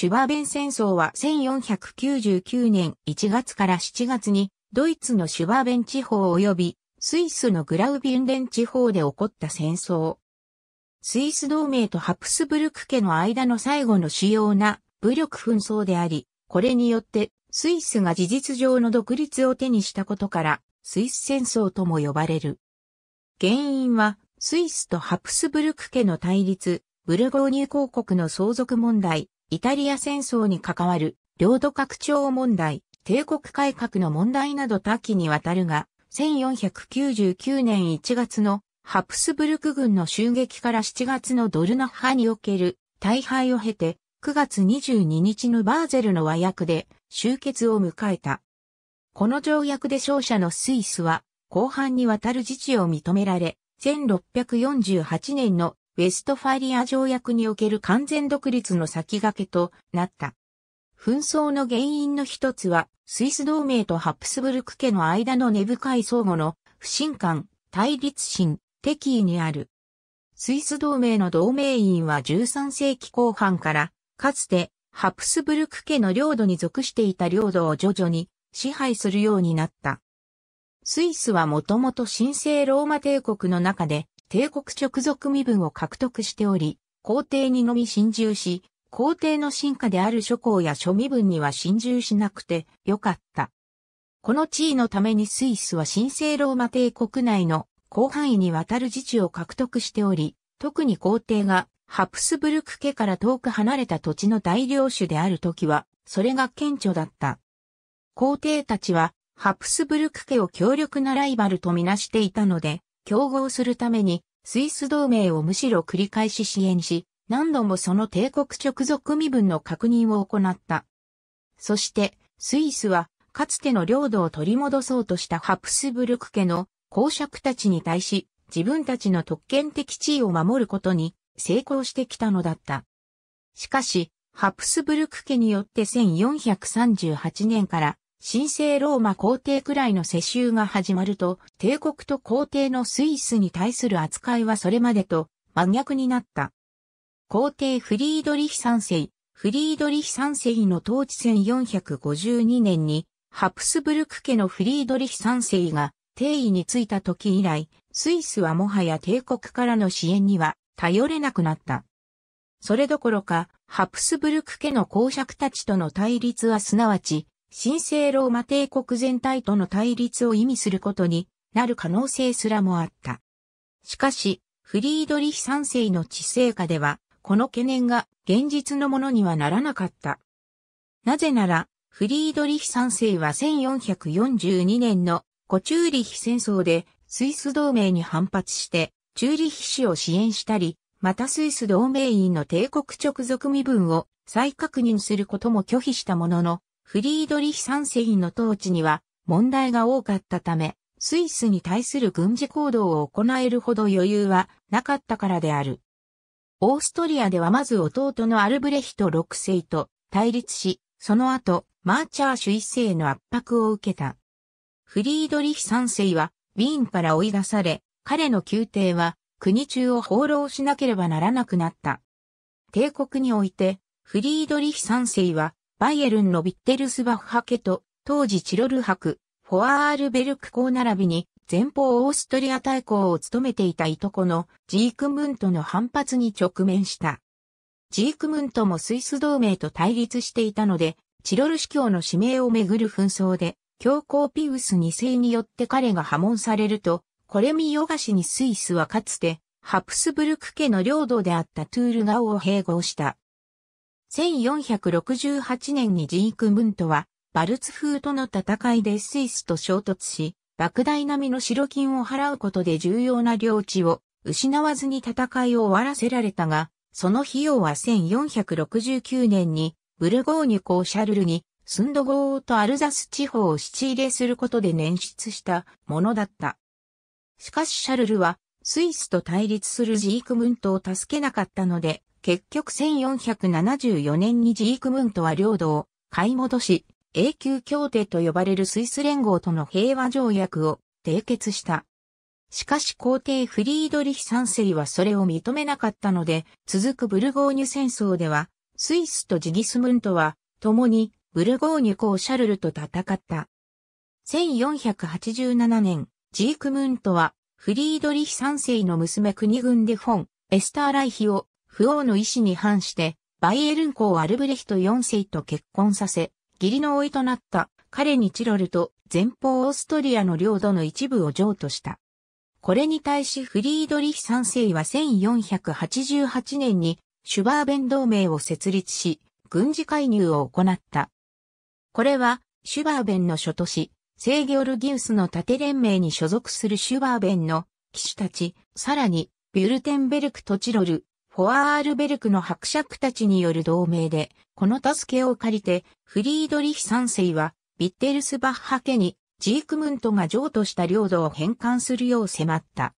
シュバーベン戦争は1499年1月から7月にドイツのシュバーベン地方及びスイスのグラウビュンデン地方で起こった戦争。スイス同盟とハプスブルク家の間の最後の主要な武力紛争であり、これによってスイスが事実上の独立を手にしたことからスイス戦争とも呼ばれる。原因はスイスとハプスブルク家の対立、ブルゴーニュ公国の相続問題、イタリア戦争に関わる領土拡張問題、帝国改革の問題など多岐にわたるが、1499年1月のハプスブルク軍の襲撃から7月のドルナッハにおける大敗を経て、9月22日のバーゼルの和訳で終結を迎えた。この条約で勝者のスイスは、後半にわたる自治を認められ、1648年のウェストファリア条約における完全独立の先駆けとなった。紛争の原因の一つは、スイス同盟とハプスブルク家の間の根深い相互の不信感、対立心、敵意にある。スイス同盟の同盟員は13世紀後半から、かつてハプスブルク家の領土に属していた領土を徐々に支配するようになった。スイスはもともと神聖ローマ帝国の中で帝国直属身分を獲得しており、皇帝にのみ侵入し、皇帝の進化である諸侯や諸身分には侵入しなくてよかった。この地位のためにスイスは神聖ローマ帝国内の広範囲にわたる自治を獲得しており、特に皇帝がハプスブルク家から遠く離れた土地の大領主である時は、それが顕著だった。皇帝たちは、ハプスブルク家を強力なライバルとみなしていたので、競合するために、スイス同盟をむしろ繰り返し支援し、何度もその帝国直属身分の確認を行った。そして、スイスは、かつての領土を取り戻そうとしたハプスブルク家の公爵たちに対し、自分たちの特権的地位を守ることに成功してきたのだった。しかし、ハプスブルク家によって1438年から神聖ローマ皇帝くらいの世襲が始まると、帝国と皇帝のスイスに対する扱いはそれまでと真逆になった。皇帝フリードリヒ三世、フリードリヒ三世の統治1452年に、ハプスブルク家のフリードリヒ三世が帝位に就いた時以来、スイスはもはや帝国からの支援には頼れなくなった。それどころか、ハプスブルク家の公爵たちとの対立はすなわち、神聖ローマ帝国全体との対立を意味することになる可能性すらもあった。しかし、フリードリヒ三世の治世下では、この懸念が現実のものにはならなかった。なぜなら、フリードリヒ三世は1442年のコチューリヒ戦争でスイス同盟に反発して、チューリヒ氏を支援したり、またスイス同盟員の帝国直属身分を再確認することも拒否したものの、フリードリヒ三世の統治には問題が多かったため、スイスに対する軍事行動を行えるほど余裕はなかったからである。オーストリアではまず弟のアルブレヒト6世と対立し、その後、マーチャーシュ1世の圧迫を受けた。フリードリヒ3世は、ウィーンから追い出され、彼の宮廷は、国中を放浪しなければならなくなった。帝国において、フリードリヒ3世は、バイエルンのビッテルスバッハ家と、当時チロル博、フォアアールベルク校並びに、前方オーストリア大公を務めていたいとこのジークムントの反発に直面した。ジークムントもスイス同盟と対立していたので、チロル司教の指名をめぐる紛争で、教皇ピウス2世によって彼が破門されると、これ見よがしにスイスはかつて、ハプスブルク家の領土であったトゥールガオを併合した。1468年にジークムントは、バルツフートの戦いでスイスと衝突し、莫大な身の白金を払うことで重要な領地を失わずに戦いを終わらせられたが、その費用は1469年にブルゴーニュ公シャルルにスンドゴーとアルザス地方を七入れすることで捻出したものだった。しかしシャルルはスイスと対立するジークムントを助けなかったので結局1474年にジークムントは領土を買い戻し、永久協定と呼ばれるスイス連合との平和条約を締結した。しかし皇帝フリードリヒ三世はそれを認めなかったので、続くブルゴーニュ戦争では、スイスとジギスムントは、共にブルゴーニュ公シャルルと戦った。1487年、ジークムントは、フリードリヒ三世の娘国軍でフォン、エスターライヒを不王の意思に反して、バイエルン公アルブレヒト4世と結婚させ、義理のいとなった彼にチロルと前方オーストリアの領土の一部を譲渡した。これに対しフリードリヒ3世は1488年にシュバーベン同盟を設立し、軍事介入を行った。これは、シュバーベンの諸都市、ーギョルギウスの盾連盟に所属するシュバーベンの騎士たち、さらに、ビュルテンベルクとチロル、フォアールベルクの伯爵たちによる同盟で、この助けを借りて、フリードリヒ三世は、ビッテルスバッハ家に、ジークムントが譲渡した領土を返還するよう迫った。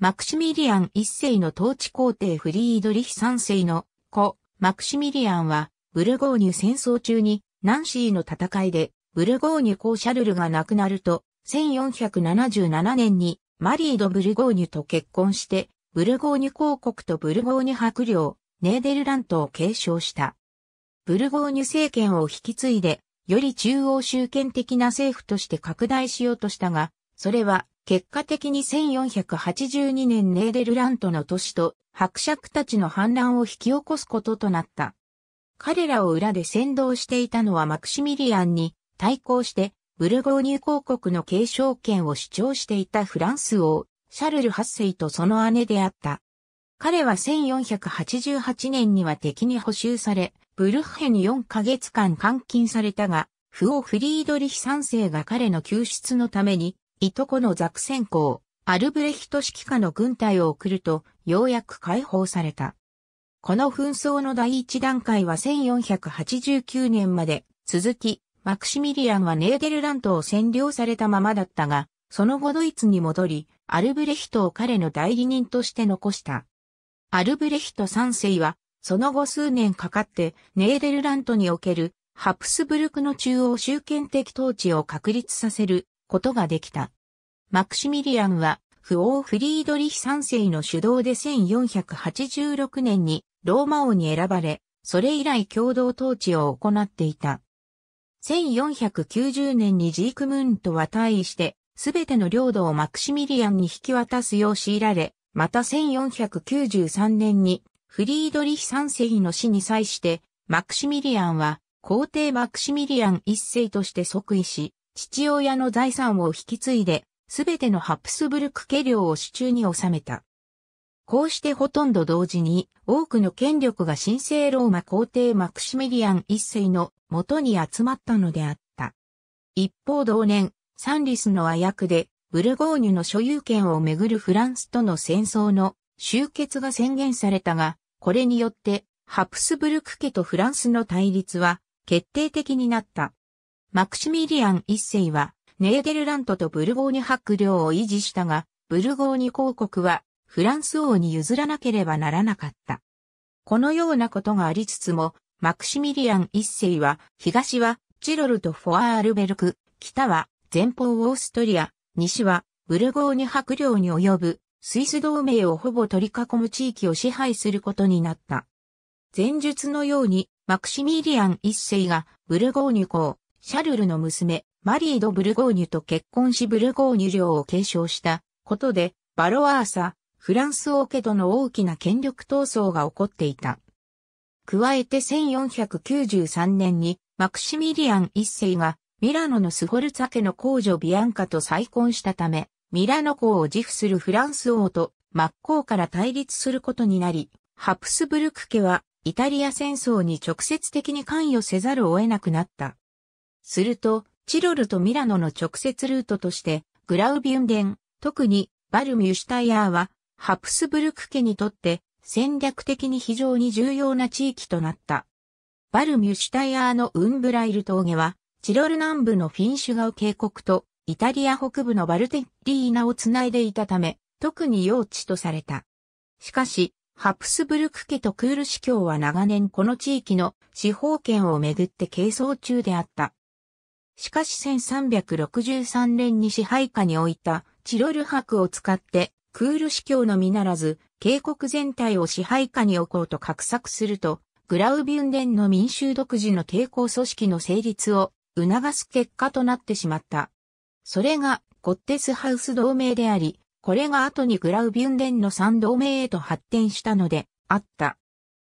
マクシミリアン一世の統治皇帝フリードリヒ三世の子、マクシミリアンは、ブルゴーニュ戦争中に、ナンシーの戦いで、ブルゴーニュ公シャルルが亡くなると、1477年にマリー・ド・ブルゴーニュと結婚して、ブルゴーニュ公国とブルゴーニュ白領、ネーデルラントを継承した。ブルゴーニュ政権を引き継いで、より中央集権的な政府として拡大しようとしたが、それは結果的に1482年ネーデルラントの都市と伯爵たちの反乱を引き起こすこととなった。彼らを裏で先導していたのはマクシミリアンに対抗してブルゴーニュ公国の継承権を主張していたフランス王シャルル8世とその姉であった。彼は1488年には敵に捕囚され、ブルッヘに4ヶ月間監禁されたが、フオ・フリードリヒ3世が彼の救出のために、いとこのザクセン公、アルブレヒト指揮下の軍隊を送ると、ようやく解放された。この紛争の第一段階は1489年まで続き、マクシミリアンはネーデルラントを占領されたままだったが、その後ドイツに戻り、アルブレヒトを彼の代理人として残した。アルブレヒト3世は、その後数年かかってネーデルラントにおけるハプスブルクの中央集権的統治を確立させることができた。マクシミリアンは、不王フリードリヒ3世の主導で1486年にローマ王に選ばれ、それ以来共同統治を行っていた。1490年にジークムーンとは対して、すべての領土をマクシミリアンに引き渡すよう強いられ、また1493年にフリードリヒ三世の死に際して、マクシミリアンは皇帝マクシミリアン一世として即位し、父親の財産を引き継いで、すべてのハプスブルク家領を手中に収めた。こうしてほとんど同時に多くの権力が神聖ローマ皇帝マクシミリアン一世の元に集まったのであった。一方同年、サンリスの和訳で、ブルゴーニュの所有権をめぐるフランスとの戦争の終結が宣言されたが、これによってハプスブルク家とフランスの対立は決定的になった。マクシミリアン一世はネーデルラントとブルゴーニュ白領を維持したが、ブルゴーニュ公国はフランス王に譲らなければならなかった。このようなことがありつつも、マクシミリアン一世は東はチロルとフォアールベルク、北は前方オーストリア、西はブルゴーニュ白領に及ぶスイス同盟をほぼ取り囲む地域を支配することになった。前述のようにマクシミリアン一世がブルゴーニュ公、シャルルの娘、マリード・ブルゴーニュと結婚しブルゴーニュ領を継承したことで、バロアーサ、フランス王家との大きな権力闘争が起こっていた。加えて1493年にマクシミリアン一世がミラノのスフォルツァ家の公女ビアンカと再婚したため、ミラノ公を自負するフランス王と真っ向から対立することになり、ハプスブルク家はイタリア戦争に直接的に関与せざるを得なくなった。すると、チロルとミラノの直接ルートとして、グラウビュンデン、特にバルミュシュタイヤーは、ハプスブルク家にとって戦略的に非常に重要な地域となった。バルミュシュタイヤーのウンブライル峠は、チロル南部のフィンシュガウ渓谷とイタリア北部のバルテッリーナをつないでいたため、特に用地とされた。しかし、ハプスブルク家とクール司教は長年この地域の司法権をめぐって係争中であった。しかし1363年に支配下に置いたチロル博を使ってクール司教のみならず、渓谷全体を支配下に置こうと画策すると、グラウビュンデンの民衆独自の抵抗組織の成立を促す結果となってしまった。それがゴッテスハウス同盟であり、これが後にグラウビュンデンの三同盟へと発展したので、あった。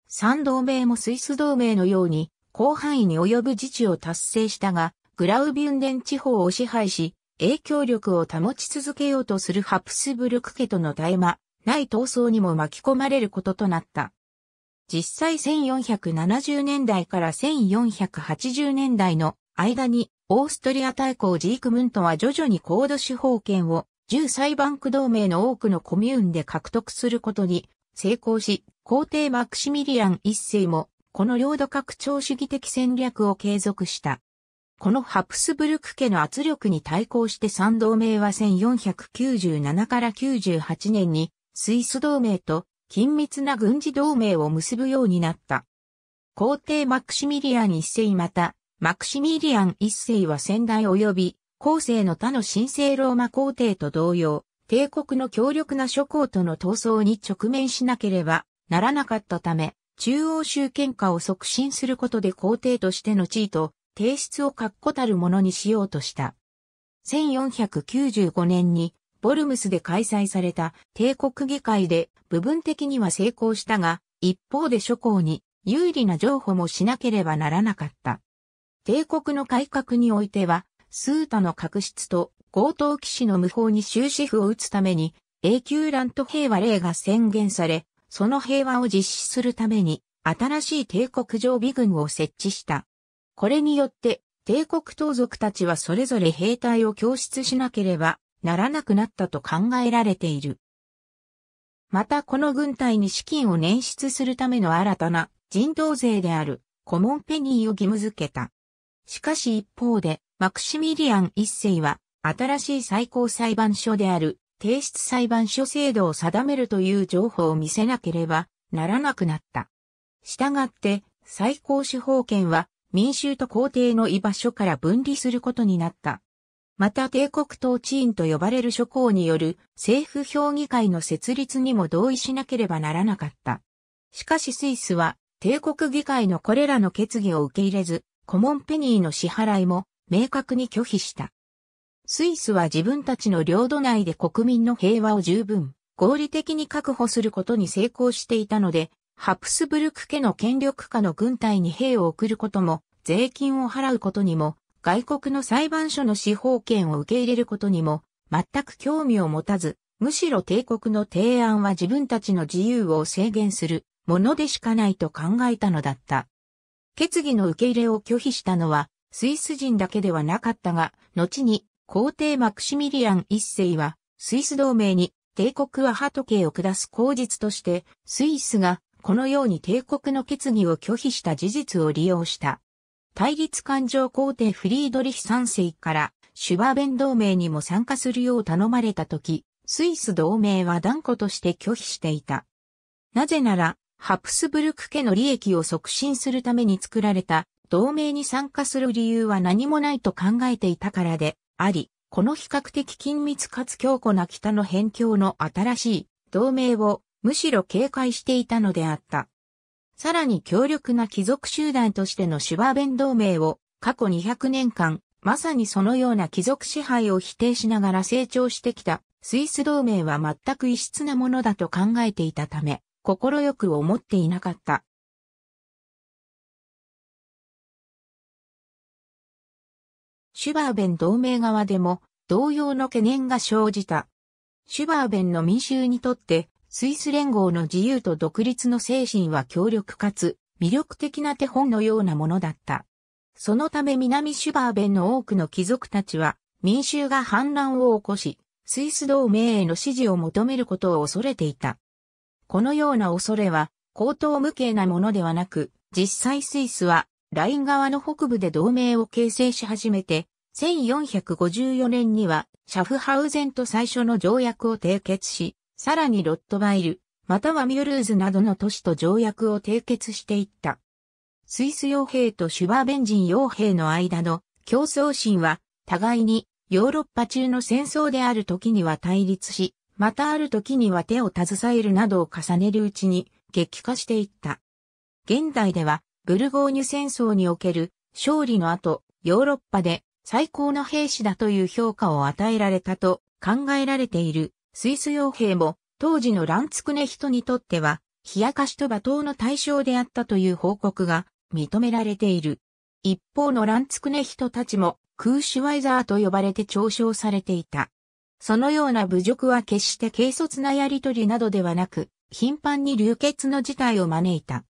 三同盟もスイス同盟のように、広範囲に及ぶ自治を達成したが、グラウビュンデン地方を支配し、影響力を保ち続けようとするハプスブルク家との絶え間、ない闘争にも巻き込まれることとなった。実際1470年代から1480年代の間に、オーストリア大公ジークムントは徐々に高度司法権を、旧裁判区同盟の多くのコミューンで獲得することに成功し、皇帝マクシミリアン一世も、この領土拡張主義的戦略を継続した。このハプスブルク家の圧力に対抗して三同盟は1497から98年にスイス同盟と緊密な軍事同盟を結ぶようになった。皇帝マクシミリアン一世またマクシミリアン一世は先代及び後世の他の神聖ローマ皇帝と同様、帝国の強力な諸侯との闘争に直面しなければならなかったため、中央集権化を促進することで皇帝としての地位と提出を確固たるものにしようとした。1495年にボルムスで開催された帝国議会で部分的には成功したが、一方で諸侯に有利な譲歩もしなければならなかった。帝国の改革においては、スータの確執と強盗騎士の無法に終止符を打つために、永久乱と平和令が宣言され、その平和を実施するために、新しい帝国常備軍を設置した。これによって、帝国盗賊たちはそれぞれ兵隊を供出しなければならなくなったと考えられている。またこの軍隊に資金を捻出するための新たな人道税であるコモンペニーを義務付けた。しかし一方で、マクシミリアン一世は、新しい最高裁判所である、提出裁判所制度を定めるという情報を見せなければならなくなった。したがって、最高司法権は民衆と皇帝の居場所から分離することになった。また帝国統治院と呼ばれる諸侯による政府評議会の設立にも同意しなければならなかった。しかしスイスは帝国議会のこれらの決議を受け入れず、コモンペニーの支払いも明確に拒否した。スイスは自分たちの領土内で国民の平和を十分、合理的に確保することに成功していたので、ハプスブルク家の権力下の軍隊に兵を送ることも、税金を払うことにも、外国の裁判所の司法権を受け入れることにも、全く興味を持たず、むしろ帝国の提案は自分たちの自由を制限するものでしかないと考えたのだった。決議の受け入れを拒否したのは、スイス人だけではなかったが、後に皇帝マクシミリアン一世は、スイス同盟に帝国は鳩計を下す口実として、スイスがこのように帝国の決議を拒否した事実を利用した。対立感情皇帝フリードリヒ三世からシュバーベン同盟にも参加するよう頼まれた時、スイス同盟は断固として拒否していた。なぜなら、ハプスブルク家の利益を促進するために作られた同盟に参加する理由は何もないと考えていたからであり、この比較的緊密かつ強固な北の辺境の新しい同盟をむしろ警戒していたのであった。さらに強力な貴族集団としてのシュバーベン同盟を過去200年間、まさにそのような貴族支配を否定しながら成長してきたスイス同盟は全く異質なものだと考えていたため、心よく思っていなかった。シュバーベン同盟側でも同様の懸念が生じた。シュバーベンの民衆にとってスイス連合の自由と独立の精神は強力かつ魅力的な手本のようなものだった。そのため南シュバーベンの多くの貴族たちは民衆が反乱を起こし、スイス同盟への支持を求めることを恐れていた。このような恐れは、高等無形なものではなく、実際スイスは、ライン側の北部で同盟を形成し始めて、1454年には、シャフハウゼンと最初の条約を締結し、さらにロットバイル、またはミュルーズなどの都市と条約を締結していった。スイス傭兵とシュバーベンジン傭兵の間の競争心は、互いにヨーロッパ中の戦争である時には対立し、またある時には手を携えるなどを重ねるうちに激化していった。現代ではブルゴーニュ戦争における勝利の後、ヨーロッパで最高の兵士だという評価を与えられたと考えられているスイス傭兵も当時のランツクネ人にとっては冷やかしと罵倒の対象であったという報告が認められている。一方のランツクネ人たちもクーシュワイザーと呼ばれて嘲笑されていた。そのような侮辱は決して軽率なやりとりなどではなく、頻繁に流血の事態を招いた。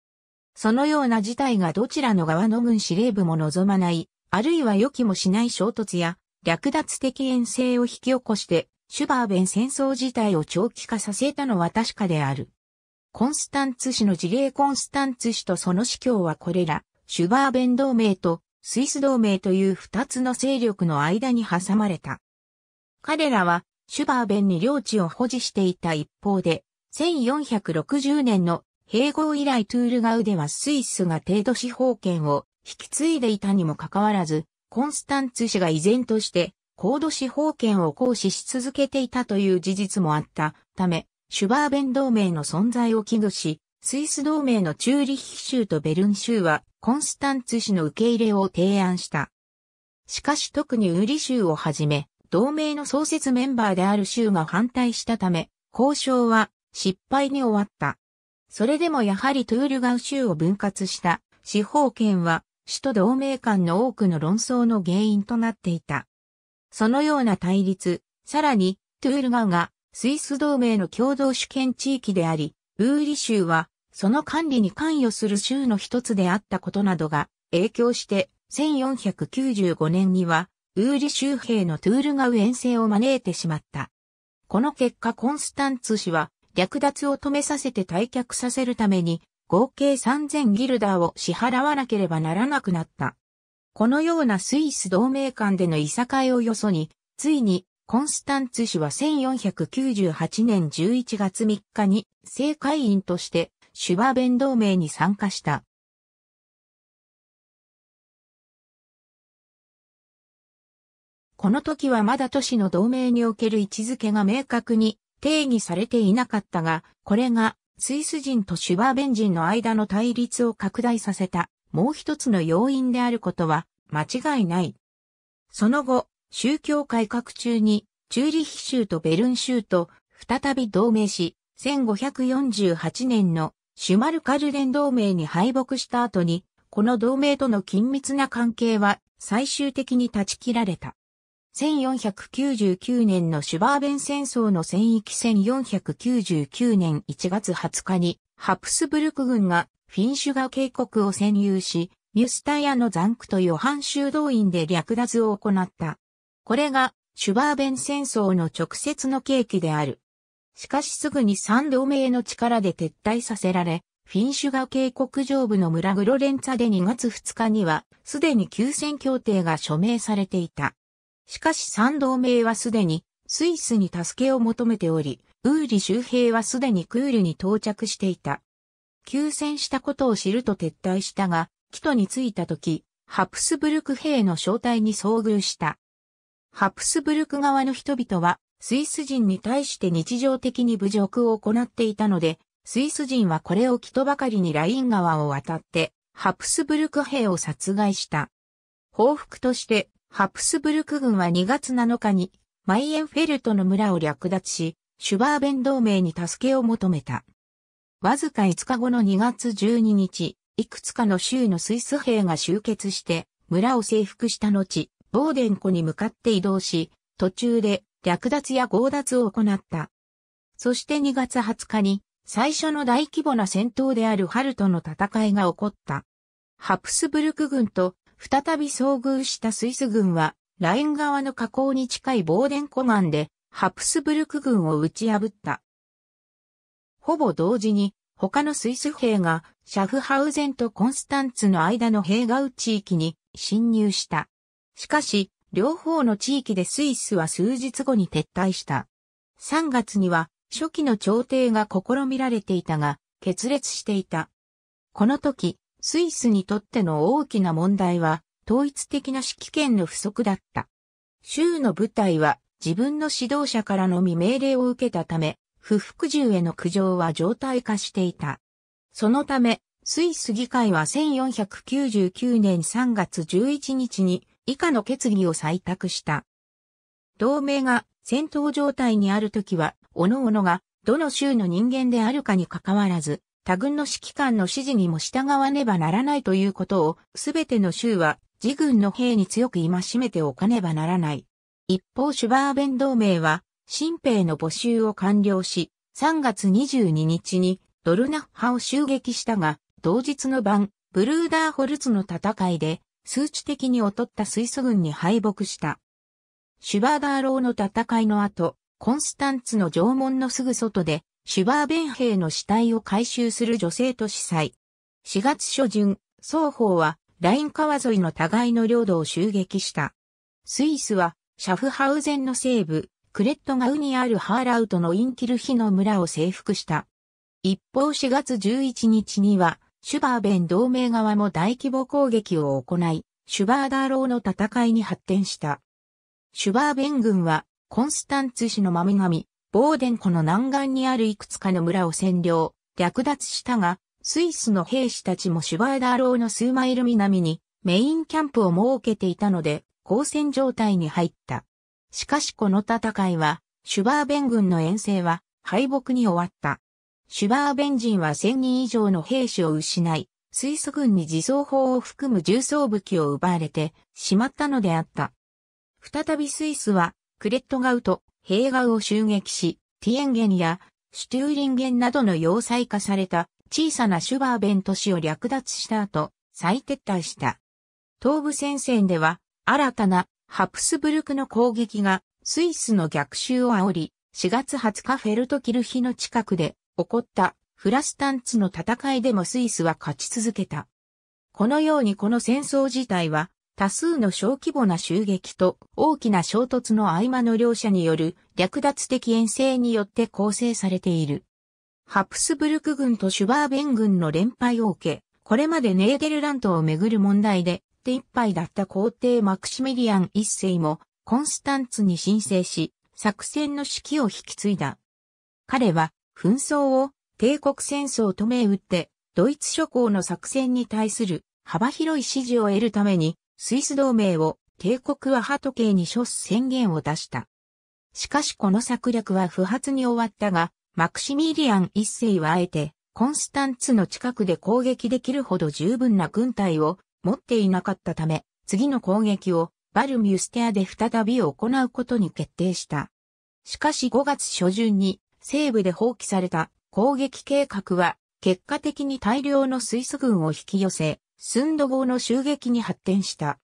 そのような事態がどちらの側の軍司令部も望まない、あるいは予期もしない衝突や、略奪的遠征を引き起こして、シュバーベン戦争自体を長期化させたのは確かである。コンスタンツ氏の事例コンスタンツ氏とその司教はこれら、シュバーベン同盟とスイス同盟という二つの勢力の間に挟まれた。彼らはシュバーベンに領地を保持していた一方で、1460年の併合以来トゥールガウではスイスが帝度司法権を引き継いでいたにもかかわらず、コンスタンツ氏が依然として高度司法権を行使し続けていたという事実もあったため、シュバーベン同盟の存在を危惧し、スイス同盟のチューリッヒ州とベルン州はコンスタンツ氏の受け入れを提案した。しかし特にウリ州をはじめ、同盟の創設メンバーである州が反対したため、交渉は失敗に終わった。それでもやはりトゥールガウ州を分割した司法権は首都同盟間の多くの論争の原因となっていた。そのような対立、さらにトゥールガウがスイス同盟の共同主権地域であり、ウーリ州はその管理に関与する州の一つであったことなどが影響して1495年にはウーリ州兵のトゥールガウ遠征を招いてしまった。この結果コンスタンツ氏は略奪を止めさせて退却させるために合計3000ギルダーを支払わなければならなくなった。このようなスイス同盟間でのいさかいをよそに、ついにコンスタンツ氏は1498年11月3日に正会員としてシュバーベン同盟に参加した。この時はまだ都市の同盟における位置づけが明確に定義されていなかったが、これがスイス人とシュバーベン人の間の対立を拡大させたもう一つの要因であることは間違いない。その後、宗教改革中にチューリヒ州とベルン州と再び同盟し、1548年のシュマルカルデン同盟に敗北した後に、この同盟との緊密な関係は最終的に断ち切られた。1499年のシュバーベン戦争の戦域1499年1月20日に、ハプスブルク軍がフィンシュガ渓谷を占有し、ミュスタヤの残区とヨハン修道院で略奪を行った。これがシュバーベン戦争の直接の契機である。しかしすぐに三同盟の力で撤退させられ、フィンシュガ渓谷上部の村グロレンツァで2月2日には、すでに休戦協定が署名されていた。しかし三同盟はすでにスイスに助けを求めており、ウーリ周平はすでにクールに到着していた。休戦したことを知ると撤退したが、キトに着いた時、ハプスブルク兵の正体に遭遇した。ハプスブルク側の人々は、スイス人に対して日常的に侮辱を行っていたので、スイス人はこれをキトばかりにライン川を渡って、ハプスブルク兵を殺害した。報復として、ハプスブルク軍は2月7日にマイエンフェルトの村を略奪し、シュバーベン同盟に助けを求めた。わずか5日後の2月12日、いくつかの州のスイス兵が集結して村を征服した後、ボーデン湖に向かって移動し、途中で略奪や強奪を行った。そして2月20日に最初の大規模な戦闘であるハルトの戦いが起こった。ハプスブルク軍と再び遭遇したスイス軍は、ライン側の河口に近いボーデン湖岸で、ハプスブルク軍を打ち破った。ほぼ同時に、他のスイス兵が、シャフハウゼンとコンスタンツの間の兵が内地域に侵入した。しかし、両方の地域でスイスは数日後に撤退した。3月には、初期の朝廷が試みられていたが、決裂していた。この時、スイスにとっての大きな問題は、統一的な指揮権の不足だった。州の部隊は自分の指導者からのみ命令を受けたため、不服従への苦情は常態化していた。そのため、スイス議会は1499年3月11日に以下の決議を採択した。同盟が戦闘状態にあるときは、各々がどの州の人間であるかにかかわらず、他軍の指揮官の指示にも従わねばならないということを、すべての州は自軍の兵に強く戒めておかねばならない。一方シュバーベン同盟は、新兵の募集を完了し、3月22日にドルナッハを襲撃したが、同日の晩、ブルーダーホルツの戦いで、数値的に劣った水素軍に敗北した。シュバーダーローの戦いの後、コンスタンツの城門のすぐ外で、シュバーベン兵の死体を回収する女性と司祭。4月初旬、双方はライン川沿いの互いの領土を襲撃した。スイスはシャフハウゼンの西部、クレットガウにあるハーラウトのインキルヒの村を征服した。一方4月11日には、シュバーベン同盟側も大規模攻撃を行い、シュバーダーローの戦いに発展した。シュバーベン軍は、コンスタンツ氏の豆神、ボーデン湖の南岸にあるいくつかの村を占領、略奪したが、スイスの兵士たちもシュバーダーローの数マイル南にメインキャンプを設けていたので、交戦状態に入った。しかしこの戦いは、シュバーベン軍の遠征は敗北に終わった。シュバーベン人は1000人以上の兵士を失い、スイス軍に自走砲を含む重装武器を奪われてしまったのであった。再びスイスは、クレットガウト、平和を襲撃し、ティエンゲンやシュトゥーリンゲンなどの要塞化された小さなシュバーベン都市を略奪した後、再撤退した。東部戦線では、新たなハプスブルクの攻撃がスイスの逆襲を煽り、4月20日フェルトキルヒの近くで起こったフラスタンツの戦いでもスイスは勝ち続けた。このようにこの戦争自体は多数の小規模な襲撃と大きな衝突の合間の両者による略奪的遠征によって構成されている。ハプスブルク軍とシュバーベン軍の連敗を受け、これまでネーデルラントをめぐる問題で手一杯だった皇帝マクシミリアン一世もコンスタンツに申請し、作戦の指揮を引き継いだ。彼は紛争を帝国戦争と銘打って、ドイツ諸侯の作戦に対する幅広い支持を得るためにスイス同盟を帝国は派時計に処す宣言を出した。しかしこの策略は不発に終わったが、マクシミリアン一世はあえて、コンスタンツの近くで攻撃できるほど十分な軍隊を持っていなかったため、次の攻撃をバルミュステアで再び行うことに決定した。しかし5月初旬に西部で放棄された攻撃計画は結果的に大量のスイス軍を引き寄せ、スンド号の襲撃に発展した。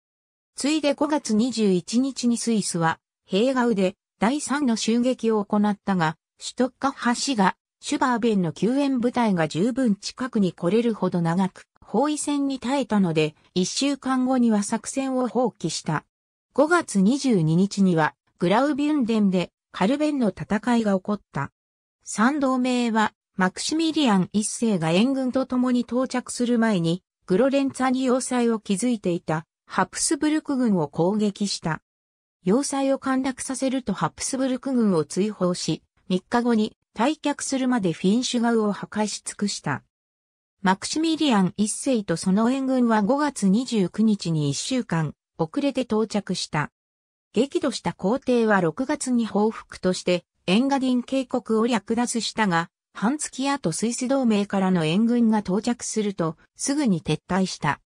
ついで5月21日にスイスは、平和で第3の襲撃を行ったが、首都カッハ市が、シュバーベンの救援部隊が十分近くに来れるほど長く、包囲戦に耐えたので、1週間後には作戦を放棄した。5月22日には、グラウビュンデンでカルベンの戦いが起こった。三同盟は、マクシミリアン一世が援軍と共に到着する前に、グロレンツァに要塞を築いていたハプスブルク軍を攻撃した。要塞を陥落させるとハプスブルク軍を追放し、3日後に退却するまでフィンシュガウを破壊し尽くした。マクシミリアン一世とその援軍は5月29日に1週間遅れて到着した。激怒した皇帝は6月に報復としてエンガディン渓谷を略奪したが、半月後スイス同盟からの援軍が到着すると、すぐに撤退した。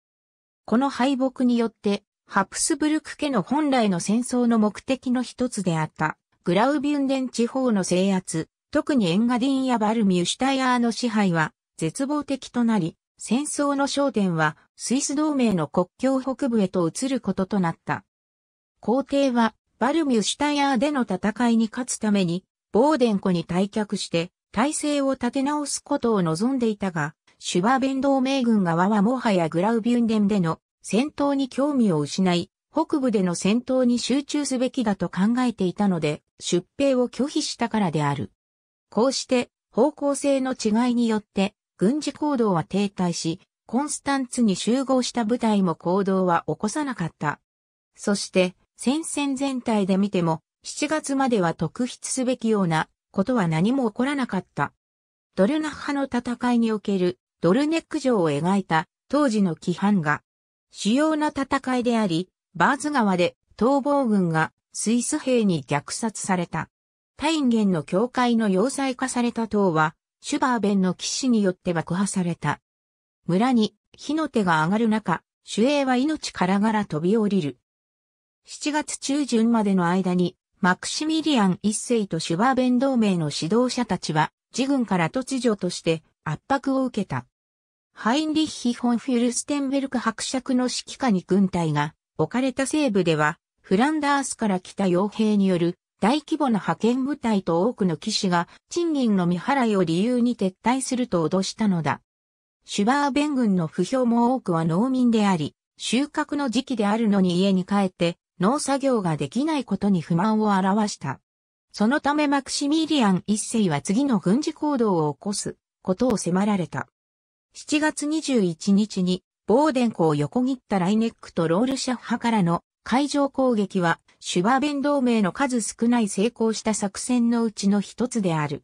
この敗北によって、ハプスブルク家の本来の戦争の目的の一つであった、グラウビュンデン地方の制圧、特にエンガディンやバルミュシュタイアーの支配は絶望的となり、戦争の焦点はスイス同盟の国境北部へと移ることとなった。皇帝はバルミュシュタイアーでの戦いに勝つために、ボーデン湖に退却して体制を立て直すことを望んでいたが、シューベン同盟軍側はもはやグラウビュンデンでの戦闘に興味を失い、北部での戦闘に集中すべきだと考えていたので、出兵を拒否したからである。こうして、方向性の違いによって、軍事行動は停滞し、コンスタンツに集合した部隊も行動は起こさなかった。そして、戦線全体で見ても、7月までは特筆すべきようなことは何も起こらなかった。ドルナッハの戦いにおけるドルネック城を描いた当時の規範が主要な戦いであり、バーズ川で逃亡軍がスイス兵に虐殺された。タインゲンの教会の要塞化された塔はシュバーベンの騎士によって爆破された。村に火の手が上がる中、守衛は命からがら飛び降りる。7月中旬までの間にマクシミリアン一世とシュバーベン同盟の指導者たちは、自軍から突如として圧迫を受けた。ハインリッヒ・フォン・フュルステンベルク伯爵の指揮下に軍隊が置かれた西部では、フランダースから来た傭兵による大規模な派遣部隊と多くの騎士が賃金の未払いを理由に撤退すると脅したのだ。シュバーベン軍の不評も多くは農民であり、収穫の時期であるのに家に帰って農作業ができないことに不満を表した。そのためマクシミリアン一世は次の軍事行動を起こすことを迫られた。7月21日にボーデンを横切ったライネックとロールシャッハからの海上攻撃はシュバーベン同盟の数少ない成功した作戦のうちの一つである。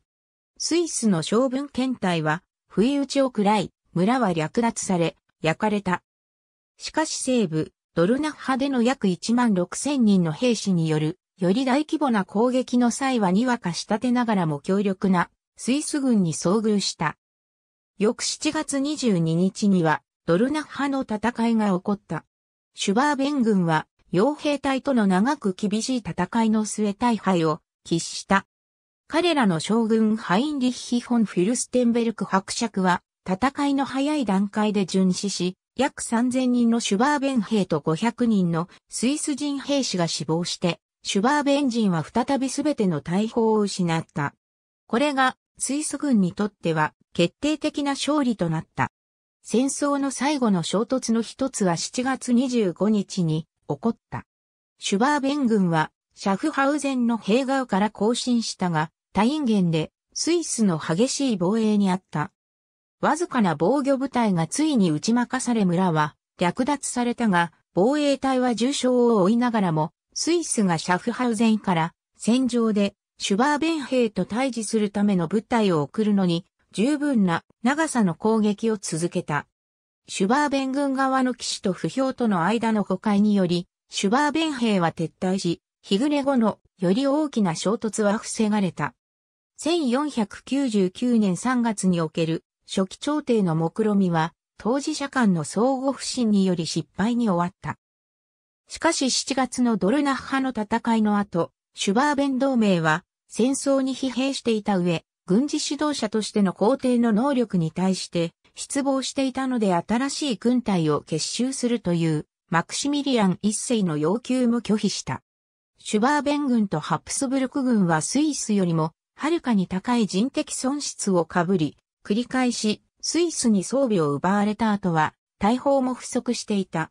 スイスの将軍検体は不意打ちを喰らい、村は略奪され、焼かれた。しかし西部、ドルナッハでの約1万6000人の兵士による、より大規模な攻撃の際はにわか仕立てながらも強力なスイス軍に遭遇した。翌7月22日には、ドルナッハの戦いが起こった。シュバーベン軍は、傭兵隊との長く厳しい戦いの末大敗を喫した。彼らの将軍ハインリッヒ・フォン・フィルステンベルク伯爵は、戦いの早い段階で殉死し、約3000人のシュバーベン兵と500人のスイス人兵士が死亡して、シュバーベン人は再び全ての大砲を失った。これがスイス軍にとっては決定的な勝利となった。戦争の最後の衝突の一つは7月25日に起こった。シュバーベン軍はシャフハウゼンの兵側から行進したが、タインゲンでスイスの激しい防衛にあった。わずかな防御部隊がついに打ち負かされ村は略奪されたが、防衛隊は重傷を負いながらも、スイスがシャフハウゼンから戦場でシュバーベン兵と対峙するための部隊を送るのに十分な長さの攻撃を続けた。シュバーベン軍側の騎士と不評との間の誤解により、シュバーベン兵は撤退し、日暮れ後のより大きな衝突は防がれた。1499年3月における初期朝廷の目論みは、当事者間の相互不信により失敗に終わった。しかし7月のドルナッハの戦いの後、シュバーベン同盟は戦争に疲弊していた上、軍事指導者としての皇帝の能力に対して失望していたので新しい軍隊を結集するというマクシミリアン一世の要求も拒否した。シュバーベン軍とハプスブルク軍はスイスよりもはるかに高い人的損失をかぶり、繰り返し、スイスに装備を奪われた後は、大砲も不足していた。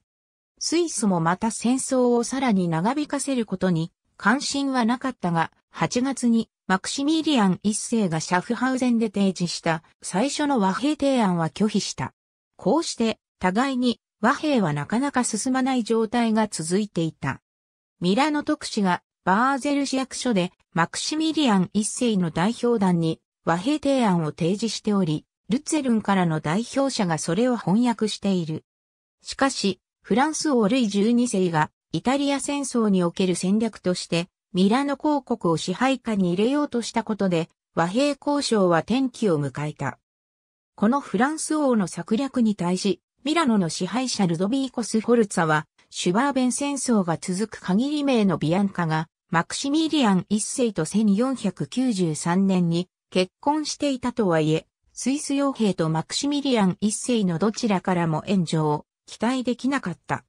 スイスもまた戦争をさらに長引かせることに関心はなかったが、8月にマクシミリアン一世がシャフハウゼンで提示した最初の和平提案は拒否した。こうして互いに和平はなかなか進まない状態が続いていた。ミラノ特使がバーゼル市役所でマクシミリアン一世の代表団に和平提案を提示しており、ルツェルンからの代表者がそれを翻訳している。しかし、フランス王ルイ12世がイタリア戦争における戦略として、ミラノ公国を支配下に入れようとしたことで、和平交渉は転機を迎えた。このフランス王の策略に対し、ミラノの支配者ルドビーコス・フォルツァは、シュバーベン戦争が続く限り名のビアンカが、マクシミリアン一世と1493年に結婚していたとはいえ、スイス傭兵とマクシミリアン一世のどちらからも援助を期待できなかった。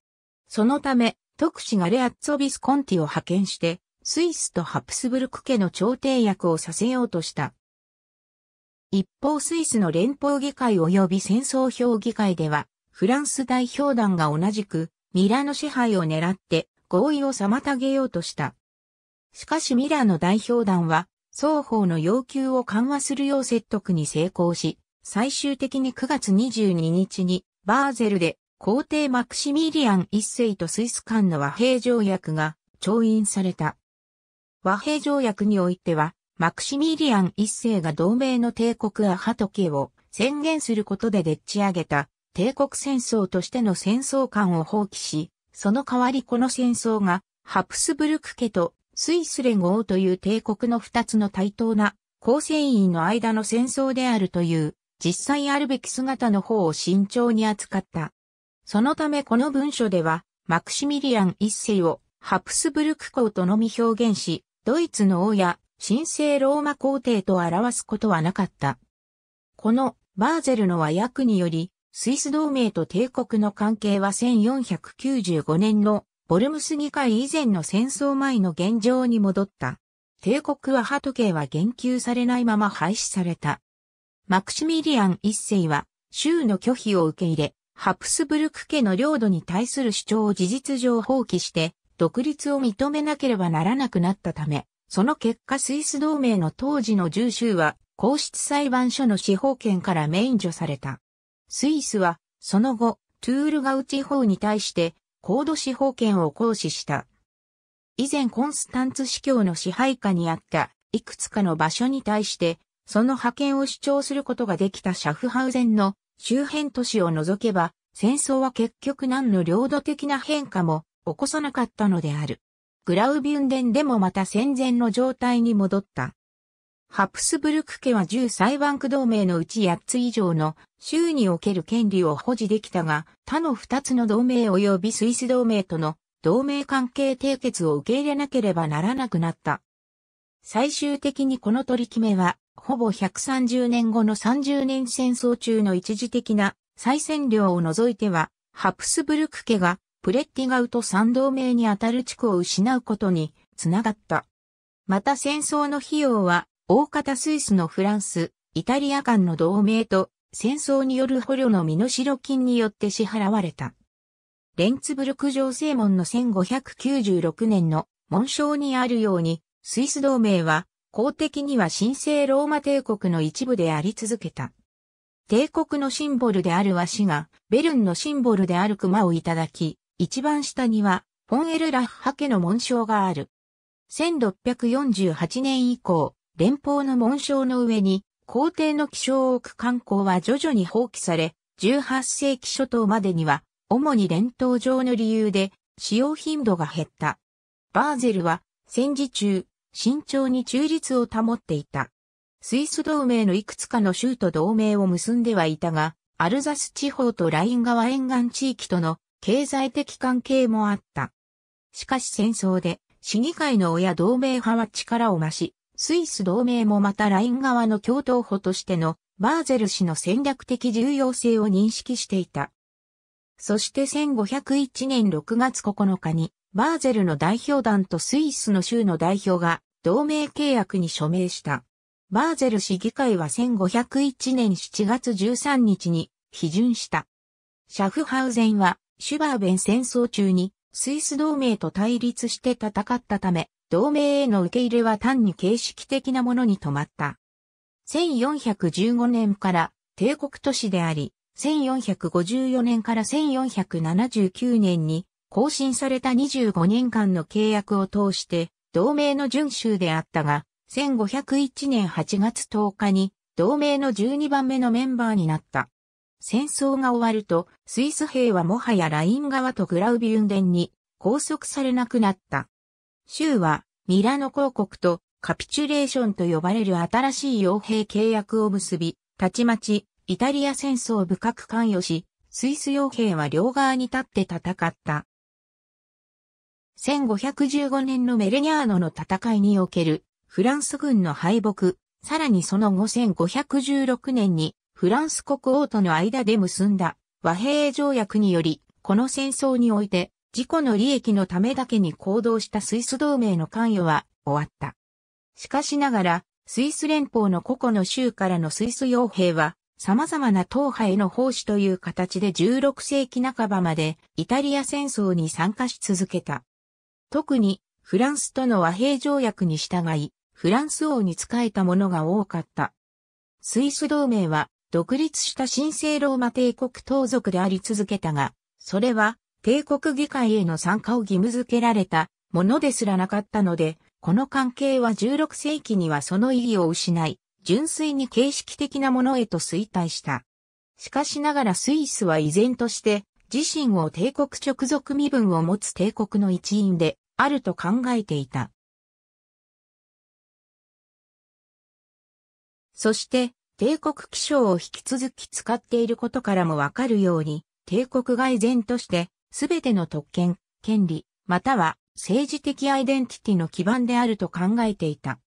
そのため、特使がレアッツォ・ビスコンティを派遣して、スイスとハプスブルク家の調停役をさせようとした。一方スイスの連邦議会及び戦争評議会では、フランス代表団が同じく、ミラの支配を狙って合意を妨げようとした。しかしミラの代表団は、双方の要求を緩和するよう説得に成功し、最終的に9月22日にバーゼルで皇帝マクシミリアン一世とスイス間の和平条約が調印された。和平条約においては、マクシミリアン一世が同盟の帝国アハト家を宣言することででっち上げた帝国戦争としての戦争観を放棄し、その代わりこの戦争がハプスブルク家とスイス連合という帝国の二つの対等な構成員の間の戦争であるという、実際あるべき姿の方を慎重に扱った。そのためこの文書では、マクシミリアン一世をハプスブルク公とのみ表現し、ドイツの王や神聖ローマ皇帝と表すことはなかった。このバーゼルの和訳により、スイス同盟と帝国の関係は1495年のボルムス議会以前の戦争前の現状に戻った。帝国はケ系は言及されないまま廃止された。マクシミリアン一世は、州の拒否を受け入れ、ハプスブルク家の領土に対する主張を事実上放棄して、独立を認めなければならなくなったため、その結果スイス同盟の当時の重州は、皇室裁判所の司法権から免除された。スイスは、その後、トゥールガウ地方に対して、高度司法権を行使した。以前コンスタンツ司教の支配下にあったいくつかの場所に対して、その派遣を主張することができたシャフハウゼンの周辺都市を除けば、戦争は結局何の領土的な変化も起こさなかったのである。グラウビュンデンでもまた戦前の状態に戻った。ハプスブルク家は10裁判区同盟のうち8つ以上の州における権利を保持できたが、他の二つの同盟及びスイス同盟との同盟関係締結を受け入れなければならなくなった。最終的にこの取り決めは、ほぼ130年後の30年戦争中の一時的な再占領を除いては、ハプスブルク家がプレッティガウと三同盟にあたる地区を失うことにつながった。また戦争の費用は、大方スイスのフランス、イタリア間の同盟と戦争による捕虜の身代金によって支払われた。レンツブルク城正門の1596年の紋章にあるように、スイス同盟は公的には神聖ローマ帝国の一部であり続けた。帝国のシンボルである和紙が、ベルンのシンボルである熊をいただき、一番下には、フォンエルラッハ家の紋章がある。1648年以降、連邦の紋章の上に、皇帝の気象を置く観光は徐々に放棄され、18世紀初頭までには、主に伝統上の理由で、使用頻度が減った。バーゼルは、戦時中、慎重に中立を保っていた。スイス同盟のいくつかの州と同盟を結んではいたが、アルザス地方とライン川沿岸地域との経済的関係もあった。しかし戦争で、市議会の親同盟派は力を増し、スイス同盟もまたライン側の共闘歩としてのバーゼル氏の戦略的重要性を認識していた。そして1501年6月9日にバーゼルの代表団とスイスの州の代表が同盟契約に署名した。バーゼル市議会は1501年7月13日に批准した。シャフハウゼンはシュバーベン戦争中にスイス同盟と対立して戦ったため、同盟への受け入れは単に形式的なものに止まった。1415年から帝国都市であり、1454年から1479年に更新された25年間の契約を通して同盟の遵州であったが、1501年8月10日に同盟の12番目のメンバーになった。戦争が終わると、スイス兵はもはやライン川とグラウビュンデンに拘束されなくなった。州はミラノ公国とカピチュレーションと呼ばれる新しい傭兵契約を結び、たちまちイタリア戦争を深く関与し、スイス傭兵は両側に立って戦った。1515年のメレニャーノの戦いにおけるフランス軍の敗北、さらにその後1516年にフランス国王との間で結んだ和平条約により、この戦争において自己の利益のためだけに行動したスイス同盟の関与は終わった。しかしながら、スイス連邦の個々の州からのスイス傭兵は、様々な党派への奉仕という形で16世紀半ばまでイタリア戦争に参加し続けた。特にフランスとの和平条約に従い、フランス王に仕えたものが多かった。スイス同盟は独立した神聖ローマ帝国盗賊であり続けたが、それは帝国議会への参加を義務付けられたものですらなかったので、この関係は16世紀にはその意義を失い、純粋に形式的なものへと衰退した。しかしながらスイスは依然として自身を帝国直属身分を持つ帝国の一員であると考えていた。そして帝国気象を引き続き使っていることからもわかるように帝国が依然としてすべての特権、権利、または政治的アイデンティティの基盤であると考えていた。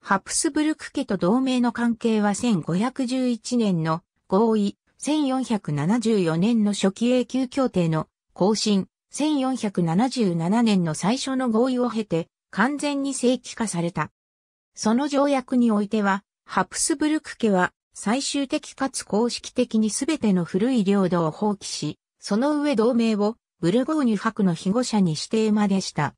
ハプスブルク家と同盟の関係は1511年の合意、1474年の初期永久協定の更新、1477年の最初の合意を経て完全に正規化された。その条約においては、ハプスブルク家は最終的かつ公式的に全ての古い領土を放棄し、その上同盟をブルゴーニュ博の庇護者に指定までした。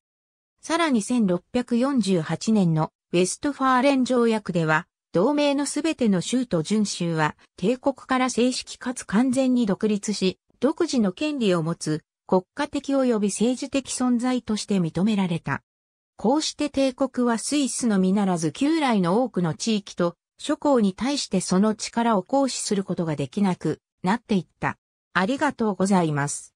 さらに1648年のウェストファーレン条約では、同盟のすべての州と準州は、帝国から正式かつ完全に独立し、独自の権利を持つ国家的及び政治的存在として認められた。こうして帝国はスイスのみならず旧来の多くの地域と諸侯に対してその力を行使することができなくなっていった。ありがとうございます。